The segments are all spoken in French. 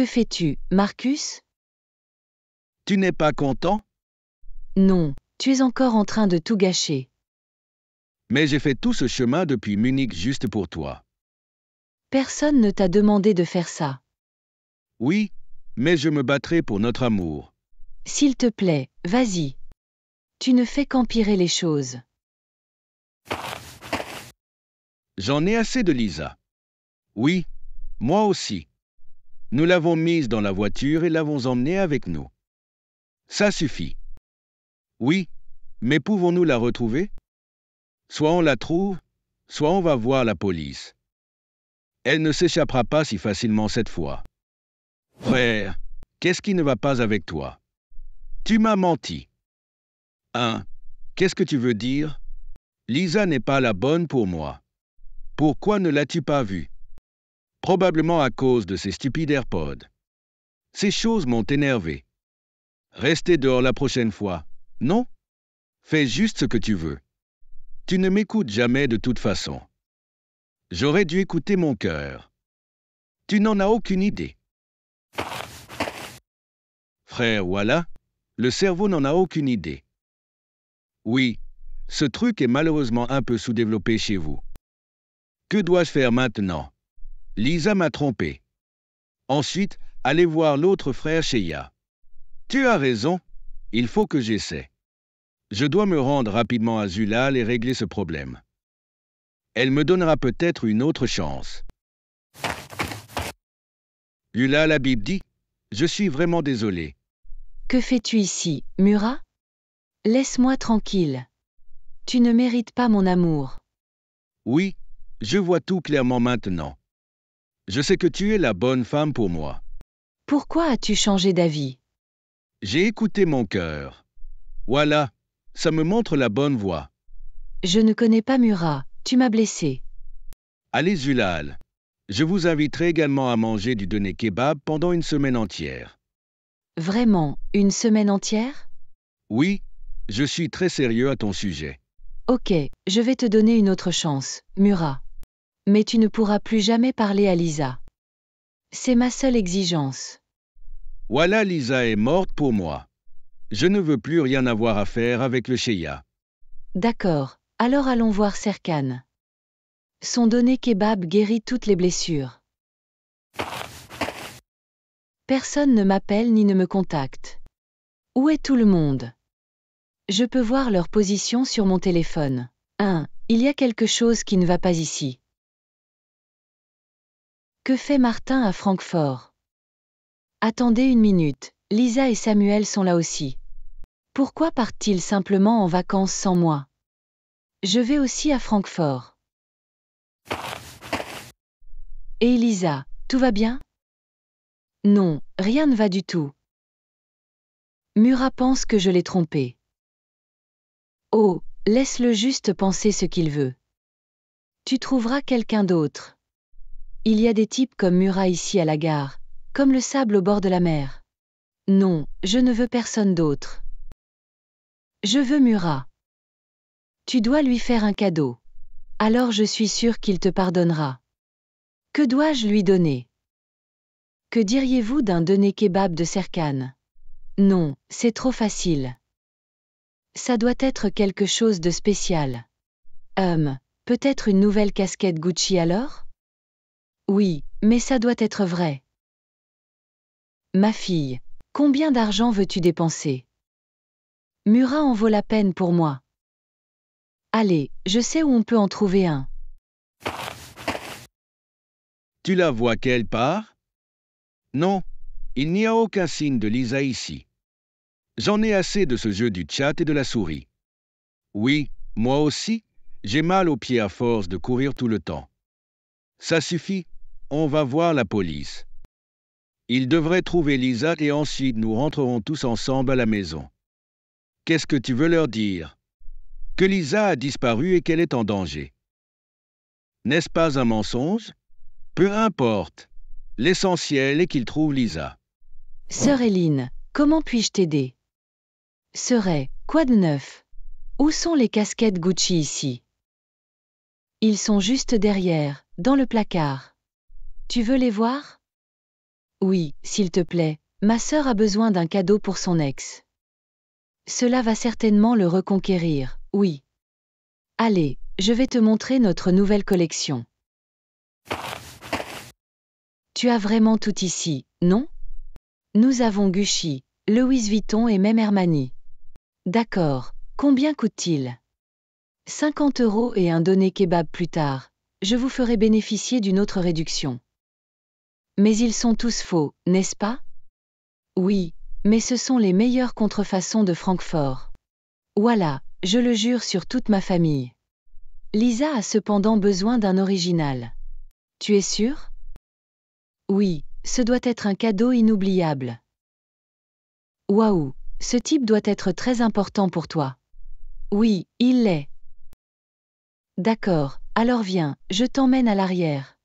Que fais-tu, Marcus Tu n'es pas content Non, tu es encore en train de tout gâcher. Mais j'ai fait tout ce chemin depuis Munich juste pour toi. Personne ne t'a demandé de faire ça. Oui, mais je me battrai pour notre amour. S'il te plaît, vas-y. Tu ne fais qu'empirer les choses. J'en ai assez de Lisa. Oui, moi aussi. Nous l'avons mise dans la voiture et l'avons emmenée avec nous. Ça suffit. Oui, mais pouvons-nous la retrouver Soit on la trouve, soit on va voir la police. Elle ne s'échappera pas si facilement cette fois. Frère, qu'est-ce qui ne va pas avec toi Tu m'as menti. 1. Hein, qu'est-ce que tu veux dire Lisa n'est pas la bonne pour moi. Pourquoi ne l'as-tu pas vue probablement à cause de ces stupides AirPods. Ces choses m'ont énervé. Restez dehors la prochaine fois, non Fais juste ce que tu veux. Tu ne m'écoutes jamais de toute façon. J'aurais dû écouter mon cœur. Tu n'en as aucune idée. Frère, voilà, le cerveau n'en a aucune idée. Oui, ce truc est malheureusement un peu sous-développé chez vous. Que dois-je faire maintenant Lisa m'a trompé. Ensuite, allez voir l'autre frère Sheya. Tu as raison, il faut que j'essaie. Je dois me rendre rapidement à Zulal et régler ce problème. Elle me donnera peut-être une autre chance. Lula la dit Je suis vraiment désolé. Que fais-tu ici, Murat Laisse-moi tranquille. Tu ne mérites pas mon amour. Oui, je vois tout clairement maintenant. Je sais que tu es la bonne femme pour moi. Pourquoi as-tu changé d'avis J'ai écouté mon cœur. Voilà, ça me montre la bonne voie. Je ne connais pas Murat, tu m'as blessé. Allez Zulal, je vous inviterai également à manger du donné kebab pendant une semaine entière. Vraiment, une semaine entière Oui, je suis très sérieux à ton sujet. Ok, je vais te donner une autre chance, Murat mais tu ne pourras plus jamais parler à Lisa. C'est ma seule exigence. Voilà, Lisa est morte pour moi. Je ne veux plus rien avoir à faire avec le Sheya. D'accord, alors allons voir Serkan. Son donné kebab guérit toutes les blessures. Personne ne m'appelle ni ne me contacte. Où est tout le monde Je peux voir leur position sur mon téléphone. 1. Il y a quelque chose qui ne va pas ici. Que fait Martin à Francfort Attendez une minute, Lisa et Samuel sont là aussi. Pourquoi partent-ils simplement en vacances sans moi Je vais aussi à Francfort. Et Lisa, tout va bien Non, rien ne va du tout. Murat pense que je l'ai trompé. Oh, laisse-le juste penser ce qu'il veut. Tu trouveras quelqu'un d'autre. Il y a des types comme Murat ici à la gare, comme le sable au bord de la mer. Non, je ne veux personne d'autre. Je veux Murat. Tu dois lui faire un cadeau. Alors je suis sûre qu'il te pardonnera. Que dois-je lui donner Que diriez-vous d'un donné kebab de Serkane Non, c'est trop facile. Ça doit être quelque chose de spécial. Hum, peut-être une nouvelle casquette Gucci alors oui, mais ça doit être vrai. Ma fille, combien d'argent veux-tu dépenser Murat en vaut la peine pour moi. Allez, je sais où on peut en trouver un. Tu la vois quelle part Non, il n'y a aucun signe de Lisa ici. J'en ai assez de ce jeu du chat et de la souris. Oui, moi aussi, j'ai mal aux pieds à force de courir tout le temps. Ça suffit, on va voir la police. Ils devraient trouver Lisa et ensuite nous rentrerons tous ensemble à la maison. Qu'est-ce que tu veux leur dire Que Lisa a disparu et qu'elle est en danger. N'est-ce pas un mensonge Peu importe. L'essentiel est qu'ils trouvent Lisa. Sœur Hélène, comment puis-je t'aider Serait, quoi de neuf Où sont les casquettes Gucci ici Ils sont juste derrière, dans le placard. Tu veux les voir Oui, s'il te plaît, ma sœur a besoin d'un cadeau pour son ex. Cela va certainement le reconquérir, oui. Allez, je vais te montrer notre nouvelle collection. Tu as vraiment tout ici, non Nous avons Gucci, Louis Vuitton et même Hermani. D'accord, combien coûte-t-il 50 euros et un donné kebab plus tard. Je vous ferai bénéficier d'une autre réduction. Mais ils sont tous faux, n'est-ce pas Oui, mais ce sont les meilleures contrefaçons de Francfort. Voilà, je le jure sur toute ma famille. Lisa a cependant besoin d'un original. Tu es sûr Oui, ce doit être un cadeau inoubliable. Waouh, ce type doit être très important pour toi. Oui, il l'est. D'accord, alors viens, je t'emmène à l'arrière.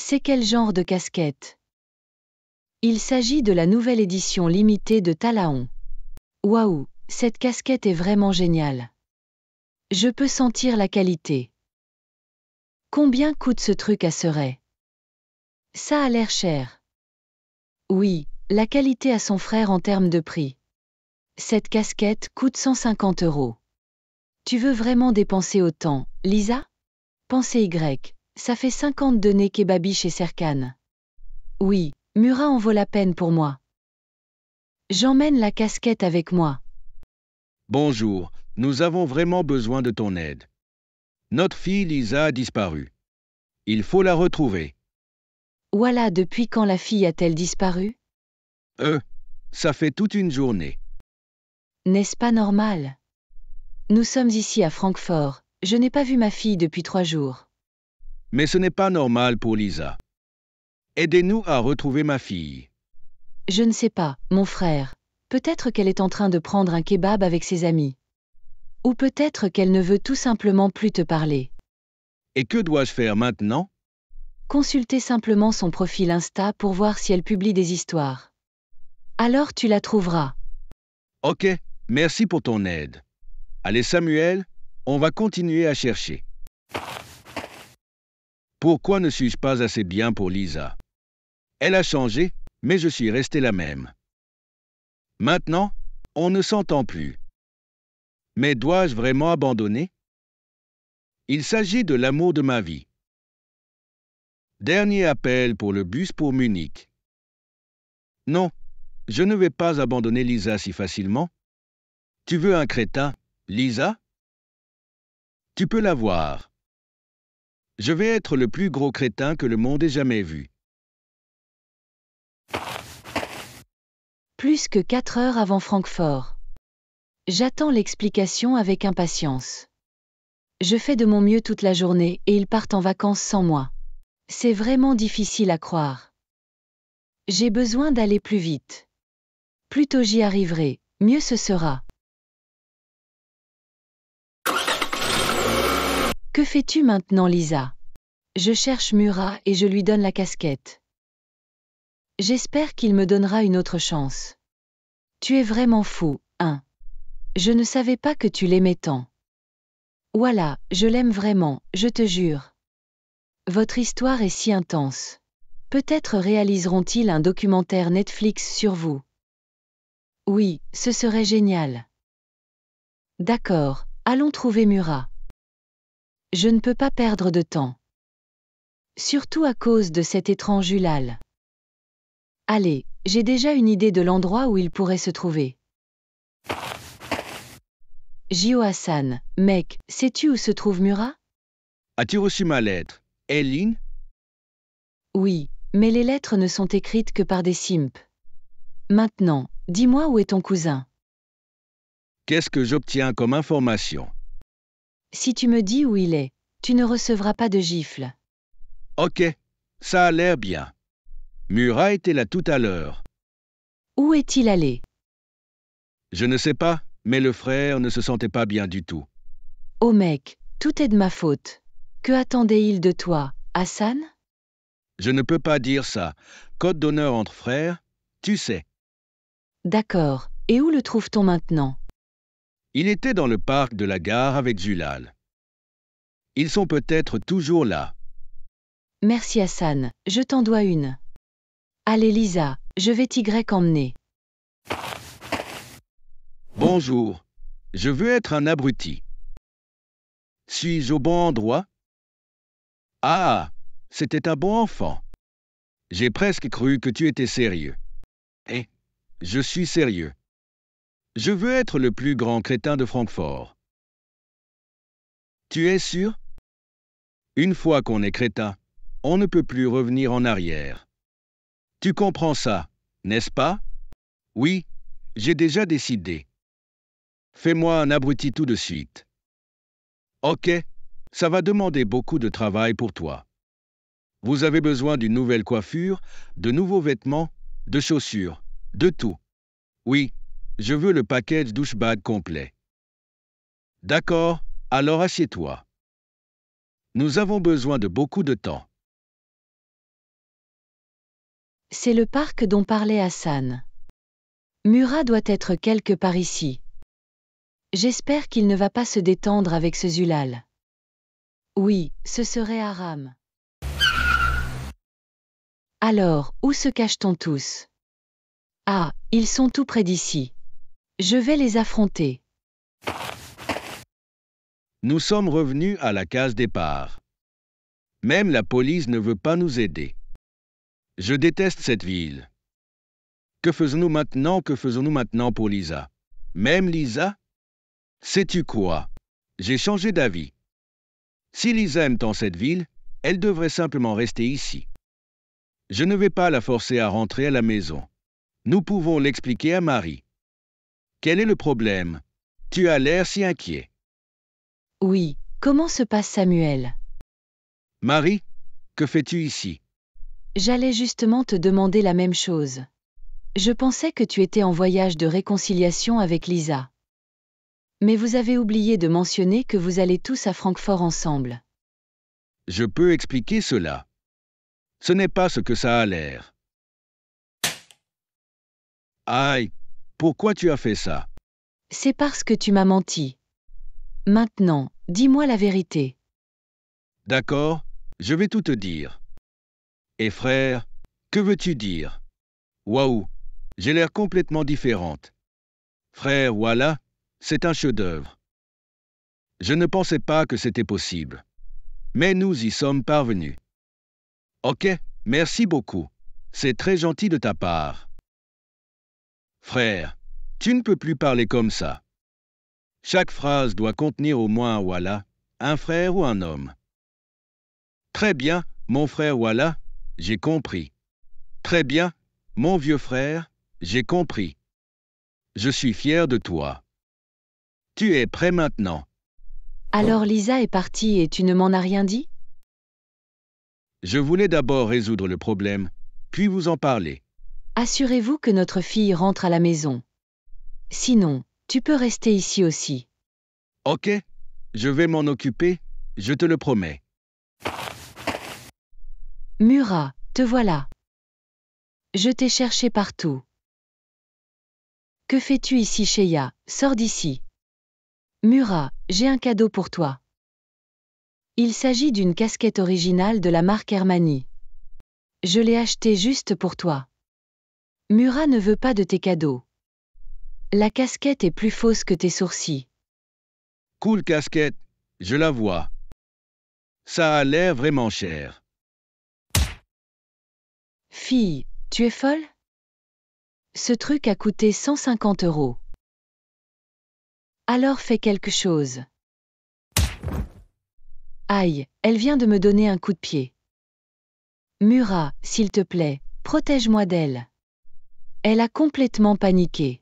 C'est quel genre de casquette Il s'agit de la nouvelle édition limitée de Talaon. Waouh, cette casquette est vraiment géniale. Je peux sentir la qualité. Combien coûte ce truc à Seret Ça a l'air cher. Oui, la qualité à son frère en termes de prix. Cette casquette coûte 150 euros. Tu veux vraiment dépenser autant, Lisa Pensez Y. Ça fait 50 de nez kebabi chez Serkan. Oui, Murat en vaut la peine pour moi. J'emmène la casquette avec moi. Bonjour, nous avons vraiment besoin de ton aide. Notre fille Lisa a disparu. Il faut la retrouver. Voilà, depuis quand la fille a-t-elle disparu Euh, ça fait toute une journée. N'est-ce pas normal Nous sommes ici à Francfort. Je n'ai pas vu ma fille depuis trois jours. Mais ce n'est pas normal pour Lisa. Aidez-nous à retrouver ma fille. Je ne sais pas, mon frère. Peut-être qu'elle est en train de prendre un kebab avec ses amis. Ou peut-être qu'elle ne veut tout simplement plus te parler. Et que dois-je faire maintenant Consultez simplement son profil Insta pour voir si elle publie des histoires. Alors tu la trouveras. Ok, merci pour ton aide. Allez Samuel, on va continuer à chercher. Pourquoi ne suis-je pas assez bien pour Lisa Elle a changé, mais je suis restée la même. Maintenant, on ne s'entend plus. Mais dois-je vraiment abandonner Il s'agit de l'amour de ma vie. Dernier appel pour le bus pour Munich. Non, je ne vais pas abandonner Lisa si facilement. Tu veux un crétin, Lisa Tu peux la voir. Je vais être le plus gros crétin que le monde ait jamais vu. Plus que quatre heures avant Francfort. J'attends l'explication avec impatience. Je fais de mon mieux toute la journée et ils partent en vacances sans moi. C'est vraiment difficile à croire. J'ai besoin d'aller plus vite. Plus tôt j'y arriverai, mieux ce sera. Que fais-tu maintenant, Lisa Je cherche Murat et je lui donne la casquette. J'espère qu'il me donnera une autre chance. Tu es vraiment fou, hein Je ne savais pas que tu l'aimais tant. Voilà, je l'aime vraiment, je te jure. Votre histoire est si intense. Peut-être réaliseront-ils un documentaire Netflix sur vous. Oui, ce serait génial. D'accord, allons trouver Murat. Je ne peux pas perdre de temps. Surtout à cause de cet étrange Ulal. Allez, j'ai déjà une idée de l'endroit où il pourrait se trouver. Jio Hassan, mec, sais-tu où se trouve Murat As-tu reçu ma lettre, Eileen Oui, mais les lettres ne sont écrites que par des simps. Maintenant, dis-moi où est ton cousin Qu'est-ce que j'obtiens comme information si tu me dis où il est, tu ne recevras pas de gifle. Ok, ça a l'air bien. Murat était là tout à l'heure. Où est-il allé Je ne sais pas, mais le frère ne se sentait pas bien du tout. Oh mec, tout est de ma faute. Que attendait-il de toi, Hassan Je ne peux pas dire ça. Code d'honneur entre frères, tu sais. D'accord. Et où le trouve-t-on maintenant il était dans le parc de la gare avec Zulal. Ils sont peut-être toujours là. Merci Hassan, je t'en dois une. Allez Lisa, je vais Y emmener. Bonjour, je veux être un abruti. Suis-je au bon endroit Ah, c'était un bon enfant. J'ai presque cru que tu étais sérieux. Eh, je suis sérieux. Je veux être le plus grand crétin de Francfort. Tu es sûr Une fois qu'on est crétin, on ne peut plus revenir en arrière. Tu comprends ça, n'est-ce pas Oui, j'ai déjà décidé. Fais-moi un abruti tout de suite. Ok, ça va demander beaucoup de travail pour toi. Vous avez besoin d'une nouvelle coiffure, de nouveaux vêtements, de chaussures, de tout. Oui, je veux le package douchebag complet. D'accord, alors assieds-toi. Nous avons besoin de beaucoup de temps. C'est le parc dont parlait Hassan. Murat doit être quelque part ici. J'espère qu'il ne va pas se détendre avec ce Zulal. Oui, ce serait Aram. Alors, où se cache-t-on tous Ah, ils sont tout près d'ici. Je vais les affronter. Nous sommes revenus à la case départ. Même la police ne veut pas nous aider. Je déteste cette ville. Que faisons-nous maintenant Que faisons-nous maintenant pour Lisa Même Lisa Sais-tu quoi J'ai changé d'avis. Si Lisa aime tant cette ville, elle devrait simplement rester ici. Je ne vais pas la forcer à rentrer à la maison. Nous pouvons l'expliquer à Marie. Quel est le problème Tu as l'air si inquiet. Oui, comment se passe Samuel Marie, que fais-tu ici J'allais justement te demander la même chose. Je pensais que tu étais en voyage de réconciliation avec Lisa. Mais vous avez oublié de mentionner que vous allez tous à Francfort ensemble. Je peux expliquer cela. Ce n'est pas ce que ça a l'air. Aïe, pourquoi tu as fait ça C'est parce que tu m'as menti. Maintenant, dis-moi la vérité. D'accord, je vais tout te dire. Et frère, que veux-tu dire Waouh, j'ai l'air complètement différente. Frère, voilà, c'est un chef-d'œuvre. Je ne pensais pas que c'était possible. Mais nous y sommes parvenus. Ok, merci beaucoup. C'est très gentil de ta part. Frère, tu ne peux plus parler comme ça. Chaque phrase doit contenir au moins un voilà, un frère ou un homme. Très bien, mon frère voilà, j'ai compris. Très bien, mon vieux frère, j'ai compris. Je suis fier de toi. Tu es prêt maintenant. Alors Lisa est partie et tu ne m'en as rien dit Je voulais d'abord résoudre le problème, puis vous en parler. Assurez-vous que notre fille rentre à la maison. Sinon, tu peux rester ici aussi. Ok, je vais m'en occuper, je te le promets. Murat, te voilà. Je t'ai cherché partout. Que fais-tu ici, Sheya Sors d'ici. Murat, j'ai un cadeau pour toi. Il s'agit d'une casquette originale de la marque Hermani. Je l'ai achetée juste pour toi. Murat ne veut pas de tes cadeaux. La casquette est plus fausse que tes sourcils. Cool casquette, je la vois. Ça a l'air vraiment cher. Fille, tu es folle Ce truc a coûté 150 euros. Alors fais quelque chose. Aïe, elle vient de me donner un coup de pied. Murat, s'il te plaît, protège-moi d'elle. Elle a complètement paniqué.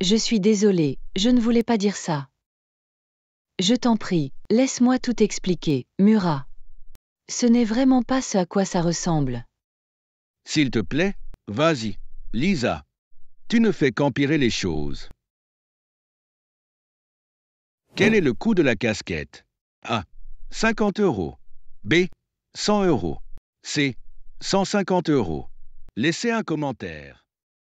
Je suis désolée, je ne voulais pas dire ça. Je t'en prie, laisse-moi tout expliquer, Murat. Ce n'est vraiment pas ce à quoi ça ressemble. S'il te plaît, vas-y, Lisa. Tu ne fais qu'empirer les choses. Quel est le coût de la casquette A. 50 euros. B. 100 euros. C. 150 euros. Laissez un commentaire.